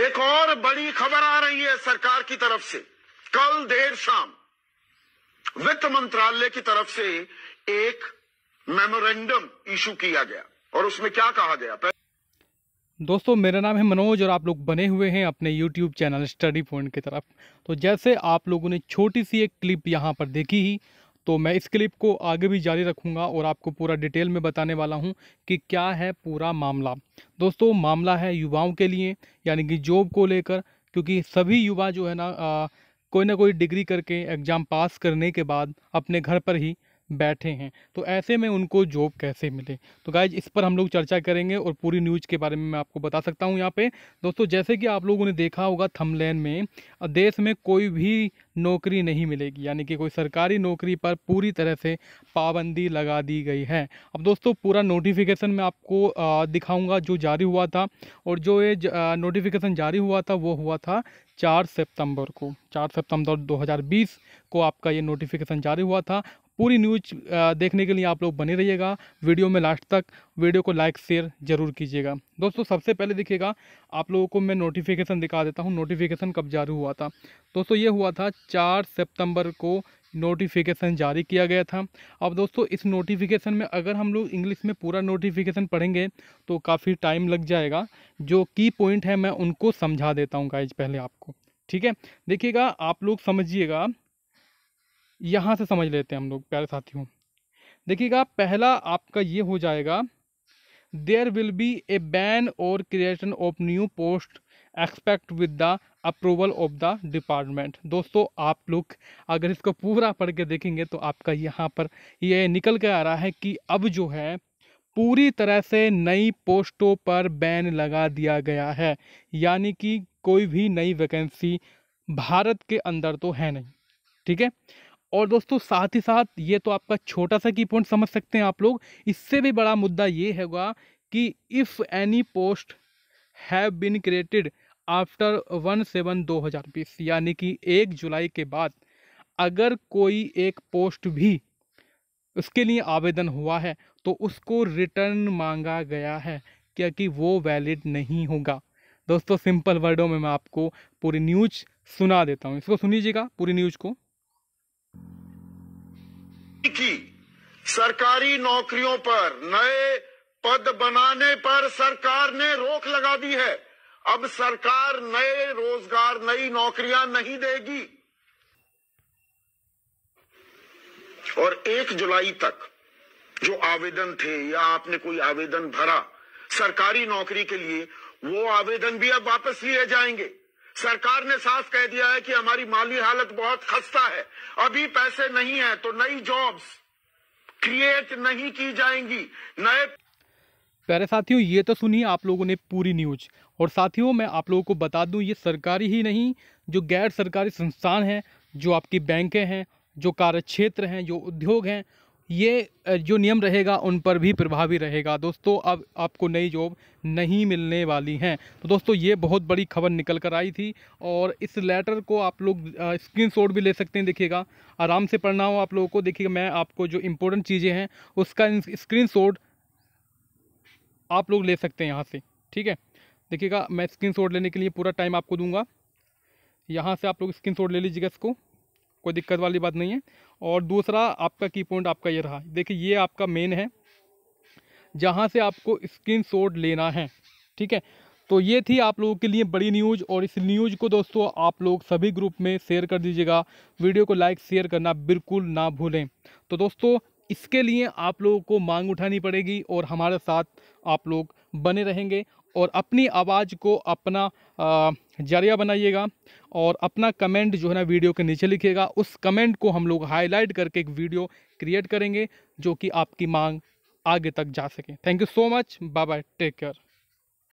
एक और बड़ी खबर आ रही है सरकार की तरफ से कल देर शाम वित्त मंत्रालय की तरफ से एक मेमोरेंडम इशू किया गया और उसमें क्या कहा गया दोस्तों मेरा नाम है मनोज और आप लोग बने हुए हैं अपने YouTube चैनल स्टडी पॉइंट की तरफ तो जैसे आप लोगों ने छोटी सी एक क्लिप यहाँ पर देखी ही तो मैं इस क्लिप को आगे भी जारी रखूँगा और आपको पूरा डिटेल में बताने वाला हूँ कि क्या है पूरा मामला दोस्तों मामला है युवाओं के लिए यानी कि जॉब को लेकर क्योंकि सभी युवा जो है ना कोई ना कोई डिग्री करके एग्ज़ाम पास करने के बाद अपने घर पर ही बैठे हैं तो ऐसे में उनको जॉब कैसे मिले तो गाइज इस पर हम लोग चर्चा करेंगे और पूरी न्यूज़ के बारे में मैं आपको बता सकता हूँ यहाँ पे दोस्तों जैसे कि आप लोगों ने देखा होगा थमलैन में देश में कोई भी नौकरी नहीं मिलेगी यानी कि कोई सरकारी नौकरी पर पूरी तरह से पाबंदी लगा दी गई है अब दोस्तों पूरा नोटिफिकेशन मैं आपको दिखाऊंगा जो जारी हुआ था और जो ये नोटिफिकेशन जारी हुआ था वो हुआ था चार सितंबर को चार सितंबर 2020 को आपका ये नोटिफिकेशन जारी हुआ था पूरी न्यूज देखने के लिए आप लोग बने रहिएगा वीडियो में लास्ट तक वीडियो को लाइक शेयर जरूर कीजिएगा दोस्तों सबसे पहले देखिएगा आप लोगों को मैं नोटिफिकेशन दिखा देता हूँ नोटिफिकेशन कब जारी हुआ था दोस्तों ये हुआ था चार सितंबर को नोटिफिकेशन जारी किया गया था अब दोस्तों इस नोटिफिकेशन में अगर हम लोग इंग्लिश में पूरा नोटिफिकेशन पढ़ेंगे तो काफ़ी टाइम लग जाएगा जो की पॉइंट है मैं उनको समझा देता हूँ गाइज पहले आपको ठीक है देखिएगा आप लोग समझिएगा यहाँ से समझ लेते हैं हम लोग प्यारे साथियों देखिएगा पहला आपका ये हो जाएगा there will be a ban और creation of new post expect with the approval of the department दोस्तों आप लोग अगर इसको पूरा पढ़ के देखेंगे तो आपका यहाँ पर ये निकल के आ रहा है कि अब जो है पूरी तरह से नई पोस्टों पर बैन लगा दिया गया है यानी कि कोई भी नई वैकेंसी भारत के अंदर तो है नहीं ठीक है और दोस्तों साथ ही साथ ये तो आपका छोटा सा की पॉइंट समझ सकते हैं आप लोग इससे भी बड़ा मुद्दा ये होगा कि if any post have been created after one seven दो हज़ार बीस यानी कि एक जुलाई के बाद अगर कोई एक पोस्ट भी उसके लिए आवेदन हुआ है तो उसको रिटर्न मांगा गया है क्योंकि वो वैलिड नहीं होगा दोस्तों सिंपल वर्डों में मैं आपको पूरी न्यूज सुना देता हूँ इसको सुन लीजिएगा पूरी न्यूज को की सरकारी नौकरियों पर नए पद बनाने पर सरकार ने रोक लगा दी है अब सरकार नए रोजगार नई नौकरियां नहीं देगी और एक जुलाई तक जो आवेदन थे या आपने कोई आवेदन भरा सरकारी नौकरी के लिए वो आवेदन भी अब वापस लिए जाएंगे सरकार ने साफ कह दिया है कि हमारी माली हालत बहुत खस्ता है अभी पैसे नहीं है तो नई जॉब्स क्रिएट नहीं की जाएंगी नए प्यारे साथियों ये तो सुनिए आप लोगों ने पूरी न्यूज और साथियों मैं आप लोगों को बता दूं ये सरकारी ही नहीं जो गैर सरकारी संस्थान हैं जो आपकी बैंकें हैं जो कार्य क्षेत्र हैं जो उद्योग हैं ये जो नियम रहेगा उन पर भी प्रभावी रहेगा दोस्तों अब आपको नई जॉब नहीं मिलने वाली हैं तो दोस्तों ये बहुत बड़ी खबर निकल कर आई थी और इस लेटर को आप लोग स्क्रीनशॉट भी ले सकते हैं देखिएगा आराम से पढ़ना हो आप लोगों को देखिएगा मैं आपको जो इम्पोर्टेंट चीज़ें हैं उसका स्क्रीन आप लोग ले सकते हैं यहाँ से ठीक है देखिएगा मैं स्क्रीन लेने के लिए पूरा टाइम आपको दूंगा यहाँ से आप लोग स्क्रीन ले लीजिएगा इसको कोई दिक्कत वाली बात नहीं है और दूसरा आपका की पॉइंट आपका ये रहा देखिए ये आपका मेन है जहाँ से आपको स्क्रीन शॉट लेना है ठीक है तो ये थी आप लोगों के लिए बड़ी न्यूज़ और इस न्यूज़ को दोस्तों आप लोग सभी ग्रुप में शेयर कर दीजिएगा वीडियो को लाइक शेयर करना बिल्कुल ना भूलें तो दोस्तों इसके लिए आप लोगों को मांग उठानी पड़ेगी और हमारे साथ आप लोग बने रहेंगे और अपनी आवाज़ को अपना जरिया बनाइएगा और अपना कमेंट जो है ना वीडियो के नीचे लिखिएगा उस कमेंट को हम लोग हाईलाइट करके एक वीडियो क्रिएट करेंगे जो कि आपकी मांग आगे तक जा सके thank you so much bye bye take care